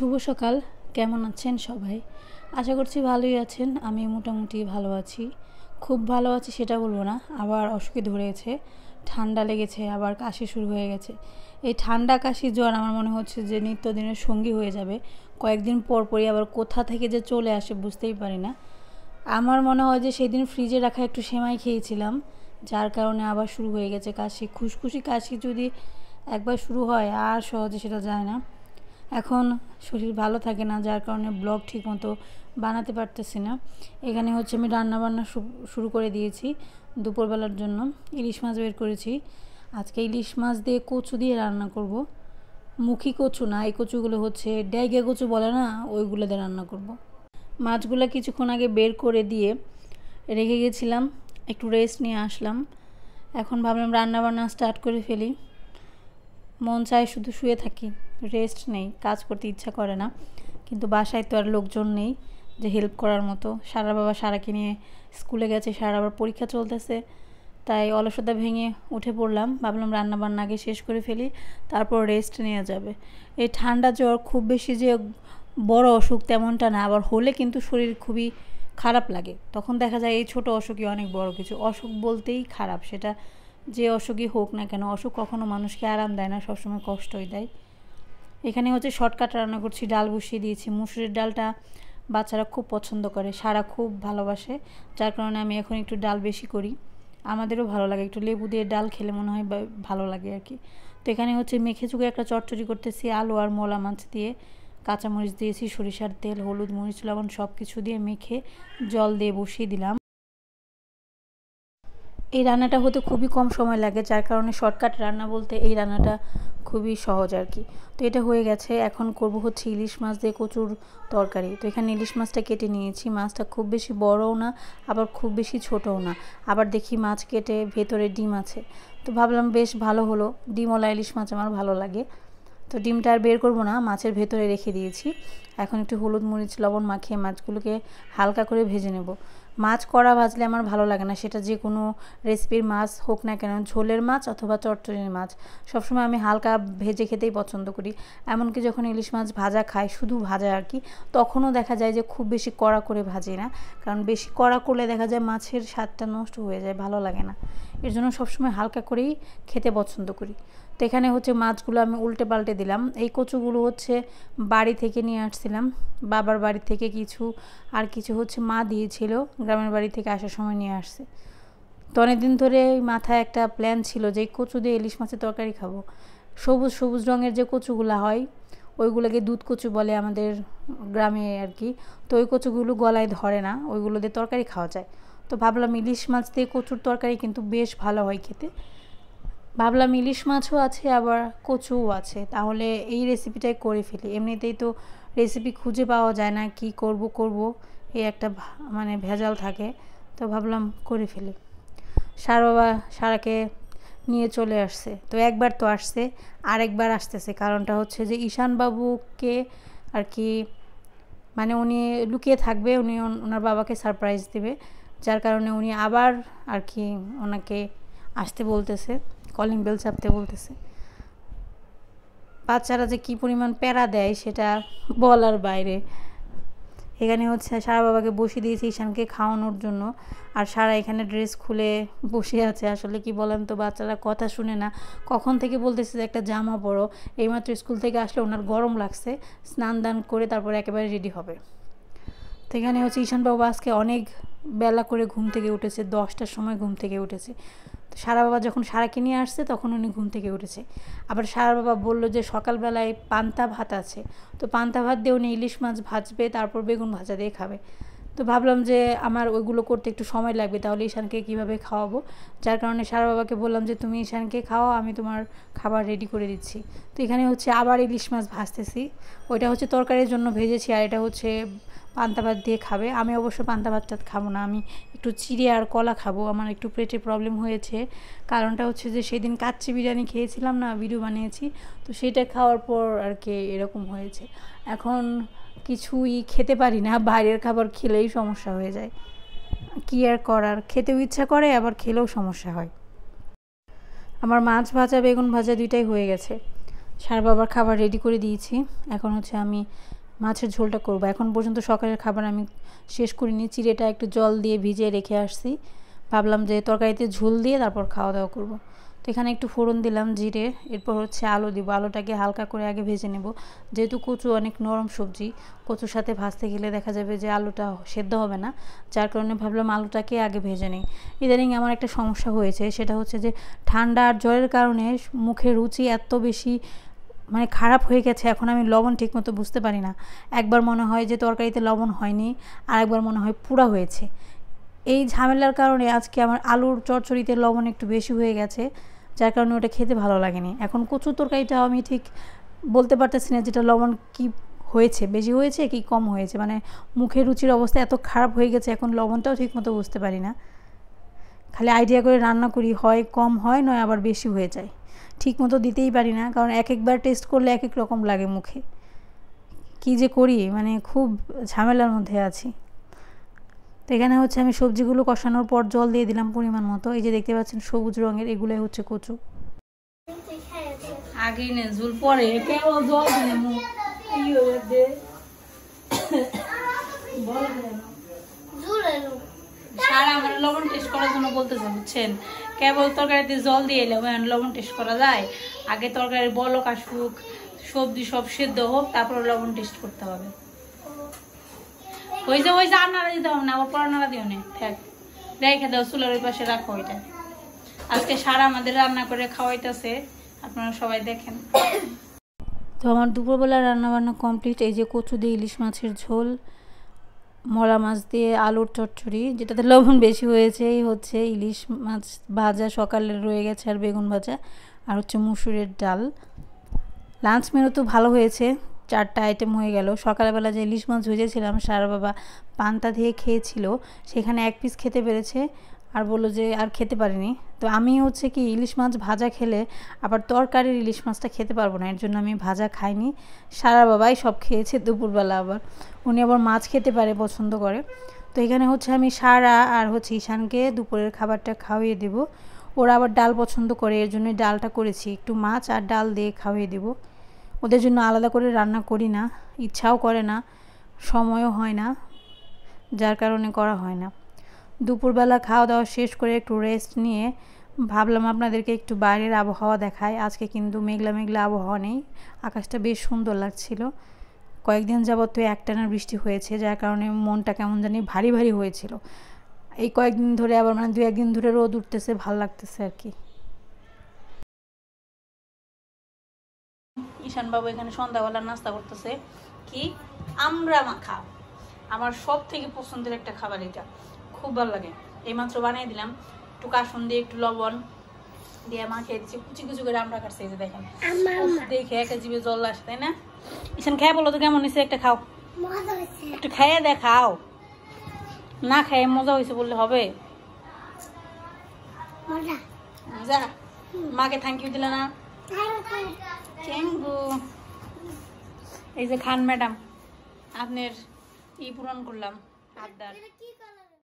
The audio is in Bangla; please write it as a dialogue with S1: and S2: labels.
S1: শুভ সকাল কেমন আছেন সবাই আশা করছি ভালোই আছেন আমি মোটামুটি ভালো আছি খুব ভালো আছি সেটা বলবো না আবার অসুখে ধরেছে ঠান্ডা লেগেছে আবার কাশি শুরু হয়ে গেছে এই ঠান্ডা কাশি জ্বর আমার মনে হচ্ছে যে নিত্যদিনের সঙ্গী হয়ে যাবে কয়েকদিন পর পরই আবার কোথা থেকে যে চলে আসে বুঝতেই পারি না আমার মনে হয় যে সেদিন ফ্রিজে রাখা একটু সেমাই খেয়েছিলাম যার কারণে আবার শুরু হয়ে গেছে কাশি খুশখুশি কাশি যদি একবার শুরু হয় আর সহজে সেটা যায় না এখন শরীর ভালো থাকে না যার কারণে ব্লগ ঠিক মতো বানাতে পারতেছি না এখানে হচ্ছে আমি রান্নাবান্না শুরু করে দিয়েছি দুপুরবেলার জন্য ইলিশ মাছ বের করেছি আজকে ইলিশ মাছ দিয়ে কচু দিয়ে রান্না করব। মুখী কচু না এই কচুগুলো হচ্ছে ড্যাগে কচু বলে না ওইগুলো দিয়ে রান্না করব। মাছগুলো কিছুক্ষণ আগে বের করে দিয়ে রেখে গেছিলাম একটু রেস্ট নিয়ে আসলাম এখন ভাবলাম রান্নাবান্না স্টার্ট করে ফেলি মন চায় শুধু শুয়ে থাকি রেস্ট নেই কাজ করতে ইচ্ছা করে না কিন্তু বাসায় তো আর লোকজন নেই যে হেল্প করার মতো সারা বাবা সারাকে নিয়ে স্কুলে গেছে সারা আবার পরীক্ষা চলতেছে তাই অলসতা ভেঙে উঠে পড়লাম ভাবলাম রান্নাবান্না আগে শেষ করে ফেলি তারপর রেস্ট নেওয়া যাবে এই ঠান্ডা জ্বর খুব বেশি যে বড় অসুখ তেমনটা না আবার হলে কিন্তু শরীর খুবই খারাপ লাগে তখন দেখা যায় এই ছোট অসুখই অনেক বড় কিছু অসুখ বলতেই খারাপ সেটা যে অসুখই হোক না কেন অসুখ কখনো মানুষকে আরাম দেয় না সবসময় কষ্টই দেয় এখানে হচ্ছে শর্টকাট রান্না করছি ডাল বসিয়ে দিয়েছি মুসুরের ডালটা বাচ্চারা খুব পছন্দ করে সারা খুব ভালোবাসে যার কারণে আমি এখন একটু ডাল বেশি করি আমাদেরও ভালো লাগে একটু লেবু দিয়ে ডাল খেলে মনে হয় ভালো লাগে আর কি তো এখানে হচ্ছে মেখে চুকে একটা চটচড়ি করতেছি আলু আর মলা মাছ দিয়ে কাঁচামরিচ দিয়েছি সরিষার তেল হলুদ মরিচ লবণ সব কিছু দিয়ে মেখে জল দিয়ে বসিয়ে দিলাম এই রান্নাটা হতে খুবই কম সময় লাগে যার কারণে শর্টকাট রান্না বলতে এই রান্নাটা খুবই সহজ আর কি তো এটা হয়ে গেছে এখন করব হচ্ছে ইলিশ মাছ দিয়ে কচুর তরকারি তো এখানে ইলিশ মাছটা কেটে নিয়েছি মাছটা খুব বেশি বড়ও না আবার খুব বেশি ছোটও না আবার দেখি মাছ কেটে ভেতরে ডিম আছে তো ভাবলাম বেশ ভালো হলো ডিমওয়ালা ইলিশ মাছ আমার ভালো লাগে তো ডিমটা আর বের করবো না মাছের ভেতরে রেখে দিয়েছি এখন একটু হলুদ মরিচ লবণ মাখিয়ে মাছগুলোকে হালকা করে ভেজে নেব মাছ কড়া ভাজলে আমার ভালো লাগে না সেটা যে কোনো রেসিপির মাছ হোক না কেন ঝোলের মাছ অথবা চটচড়ির মাছ সবসময় আমি হালকা ভেজে খেতেই পছন্দ করি এমনকি যখন ইলিশ মাছ ভাজা খাই শুধু ভাজা আর কি তখনও দেখা যায় যে খুব বেশি কড়া করে ভাজি না কারণ বেশি কড়া করলে দেখা যায় মাছের স্বাদটা নষ্ট হয়ে যায় ভালো লাগে না এর জন্য সবসময় হালকা করেই খেতে পছন্দ করি তো এখানে হচ্ছে মাছগুলো আমি উল্টে পাল্টে দিলাম এই কচুগুলো হচ্ছে বাড়ি থেকে নিয়ে আসছিলাম বাবার বাড়ি থেকে কিছু আর কিছু হচ্ছে মা দিয়েছিল গ্রামের বাড়ি থেকে আসার সময় নিয়ে আসছে তো অনেকদিন ধরে মাথায় একটা প্ল্যান ছিল যে কচু দিয়ে ইলিশ মাছের তরকারি খাবো সবুজ সবুজ রঙের যে কচুগুলো হয় ওইগুলোকে দুধ কচু বলে আমাদের গ্রামে আর কি তো ওই কচুগুলো গলায় ধরে না ওইগুলো দিয়ে তরকারি খাওয়া যায় তো ভাবলাম ইলিশ মাছ দিয়ে কচুর তরকারি কিন্তু বেশ ভালো হয় খেতে ভাবলাম ইলিশ মাছও আছে আবার কচুও আছে তাহলে এই রেসিপিটাই করে ফেলি এমনিতেই তো রেসিপি খুঁজে পাওয়া যায় না কি করব করব এই একটা মানে ভেজাল থাকে তো ভাবলাম করে ফেলি সার বাবা সারাকে নিয়ে চলে আসছে তো একবার তো আসছে আরেকবার আসতেছে কারণটা হচ্ছে যে ঈশানবাবুকে আর কি মানে উনি লুকিয়ে থাকবে উনি ওনার বাবাকে সারপ্রাইজ দেবে যার কারণে উনি আবার আর কি ওনাকে আসতে বলতেছে কলিং বেল চাপতে বলতেছে বাচ্চারা যে কি পরিমাণ প্যারা দেয় সেটা বলার বাইরে এখানে হচ্ছে সারা বাবাকে বসিয়ে দিয়েছি ঈশানকে খাওয়ানোর জন্য আর সারা এখানে ড্রেস খুলে বসে আছে আসলে কি বলেন তো বাচ্চারা কথা শুনে না কখন থেকে বলতেছে যে একটা জামা পরো এইমাত্র স্কুল থেকে আসলে ওনার গরম লাগছে স্নান দান করে তারপর একেবারে রেডি হবে তো এখানে হচ্ছে ঈশান বাবা আজকে অনেক বেলা করে ঘুম থেকে উঠেছে দশটার সময় ঘুম থেকে উঠেছে সারা বাবা যখন সারাকে নিয়ে আসছে তখন উনি ঘুম থেকে উঠেছে আবার সারা বাবা বলল যে সকালবেলায় পান্তা ভাত আছে তো পান্তা ভাত দিয়ে উনি ইলিশ মাছ ভাজবে তারপর বেগুন ভাজা দিয়ে খাবে তো ভাবলাম যে আমার ওইগুলো করতে একটু সময় লাগবে তাহলে ঈশানকে কিভাবে খাওয়াবো যার কারণে সারা বাবাকে বললাম যে তুমি ঈশানকে খাওয়াও আমি তোমার খাবার রেডি করে দিচ্ছি তো এখানে হচ্ছে আবার ইলিশ মাছ ভাজতেছি ওইটা হচ্ছে তরকারির জন্য ভেজেছি আর এটা হচ্ছে পান্তা ভাত দিয়ে খাবে আমি অবশ্য পান্তা ভাতটা খাবো না আমি একটু চিড়ে আর কলা খাবো আমার একটু পেটে প্রবলেম হয়েছে কারণটা হচ্ছে যে সেদিন কাচ্চি বিরিয়ানি খেয়েছিলাম না ভিডিও বানিয়েছি তো সেটা খাওয়ার পর আর কি এরকম হয়েছে এখন কিছুই খেতে পারি না বাইরের খাবার খেলেই সমস্যা হয়ে যায় কী আর করার খেতেও ইচ্ছা করে আবার খেলেও সমস্যা হয় আমার মাছ ভাজা বেগুন ভাজা দুইটাই হয়ে গেছে সার বাবার খাবার রেডি করে দিয়েছি এখন হচ্ছে আমি মাছের ঝোলটা করব এখন পর্যন্ত সকালের খাবার আমি শেষ করিনি চিড়েটা একটু জল দিয়ে ভিজিয়ে রেখে আসছি ভাবলাম যে তরকারিতে ঝোল দিয়ে তারপর খাওয়া দাওয়া করব। তো এখানে একটু ফোড়ন দিলাম জিরে এরপর হচ্ছে আলু দিব আলুটাকে হালকা করে আগে ভেজে নেব যেহেতু কচু অনেক নরম সবজি কচুর সাথে ভাজতে গেলে দেখা যাবে যে আলুটা সেদ্ধ হবে না যার কারণে ভাবলাম আলুটাকে আগে ভেজে নিই ইদানিং আমার একটা সমস্যা হয়েছে সেটা হচ্ছে যে ঠান্ডা আর জ্বরের কারণে মুখে রুচি এত বেশি মানে খারাপ হয়ে গেছে এখন আমি লবণ ঠিকমতো বুঝতে পারি না একবার মনে হয় যে তরকারিতে লবণ হয়নি আর একবার মনে হয় পুরা হয়েছে এই ঝামেলার কারণে আজকে আমার আলুর চরচড়িতে লবণ একটু বেশি হয়ে গেছে যার কারণে ওটা খেতে ভালো লাগেনি এখন কচুর তরকারিটাও আমি ঠিক বলতে পারতেছি না যেটা লবণ কি হয়েছে বেশি হয়েছে কি কম হয়েছে মানে মুখের রুচির অবস্থা এত খারাপ হয়ে গেছে এখন লবণটাও ঠিকমতো বুঝতে পারি না খালি আইডিয়া করে রান্না করি হয় কম হয় নয় আবার বেশি হয়ে যায় ঠিক মতো দিতেই পারি না কারণ এক একবার টেস্ট করলে এক এক রকম লাগে মুখে কি যে করি মানে খুব ঝামেলার মধ্যে আছি তো এখানে হচ্ছে আমি সবজিগুলো কষানোর পর জল দিয়ে দিলাম পরিমাণ মতো এই যে দেখতে পাচ্ছেন সবুজ রঙের এগুলোই হচ্ছে কচু আগে পরে আমার লবণ টেস্ট করার জন্য বুঝছেন কেবল তরকারিতে জল দিয়ে লবণ টেস্ট করা যায় আগে তরকারির বলক আসুক সবজি সব সেদ্ধ হোক তারপর লবণ টেস্ট করতে হবে ওই যে ওই যে আর নাড়া দিতে হবে না আবার নাড়া দিও থাক রেখে দাও চুলার ওই পাশে রাখো ওইটা আজকে সারা আমাদের রান্না করে খাওয়াইতেছে আপনারা সবাই দেখেন তো আমার দুপুরবেলা রান্নাবান্না কমপ্লিট এই যে কচু দিয়ে ইলিশ মাছের ঝোল মরা মাছ দিয়ে আলুর চচ্চড়ি যেটাতে লবণ বেশি হয়েছে এই হচ্ছে ইলিশ মাছ ভাজা সকালে রয়ে গেছে আর বেগুন ভাজা আর হচ্ছে মুসুরের ডাল লাঞ্চ মেনু তো ভালো হয়েছে চারটা আইটেম হয়ে গেল সকালবেলা যে ইলিশ মাছ ভেজেছিলাম সারা বাবা পান্তা দিয়ে খেয়েছিল সেখানে এক পিস খেতে পেরেছে আর বললো যে আর খেতে পারিনি তো আমি হচ্ছে কি ইলিশ মাছ ভাজা খেলে আবার তরকারির ইলিশ মাছটা খেতে পারবো না এর জন্য আমি ভাজা খাইনি সারা বাবাই সব খেয়েছে দুপুরবেলা আবার উনি আবার মাছ খেতে পারে পছন্দ করে তো এখানে হচ্ছে আমি সারা আর হচ্ছে ঈশানকে দুপুরের খাবারটা খাওয়িয়ে দেব ওরা আবার ডাল পছন্দ করে এর জন্য ডালটা করেছি একটু মাছ আর ডাল দিয়ে খাওয়িয়ে দেব ওদের জন্য আলাদা করে রান্না করি না ইচ্ছাও করে না সময়ও হয় না যার কারণে করা হয় না দুপুরবেলা খাওয়া দাওয়া শেষ করে একটু রেস্ট নিয়ে ভাবলাম আপনাদেরকে একটু বাইরের আবহাওয়া দেখায় আজকে কিন্তু মেঘলা মেঘলা আবহাওয়া নেই আকাশটা বেশ সুন্দর লাগছিল কয়েকদিন যাবত তো একটানা বৃষ্টি হয়েছে যার কারণে মনটা কেমন জানি ভারী ভারী হয়েছিল এই কয়েকদিন ধরে আবার মানে দু একদিন ধরে রোদ উঠতেছে ভাল লাগতেছে আর কি ঈশানবাবু এখানে সন্ধ্যাবেলা নাস্তা করতেছে কি আমরা মাখা আমার সব থেকে পছন্দের একটা খাবার এটা খুব ভালো লাগে এইমাত্র বানিয়ে দিলাম একটু কাসুন দিয়ে একটু লবণ দিয়ে খেয়ে দিচ্ছি কুচি কুচি করে আমরা কাটছে এই যে দেখেন দেখে একে জিভে জল আসে তাই না ইসান খেয়ে বলো তো কেমন হয়েছে একটা খাও একটু খেয়ে দেখাও না খেয়ে মজা হয়েছে বললে হবে মজা মাকে থ্যাংক ইউ দিলে না এই যে খান ম্যাডাম আপনার ই পূরণ করলাম আবদার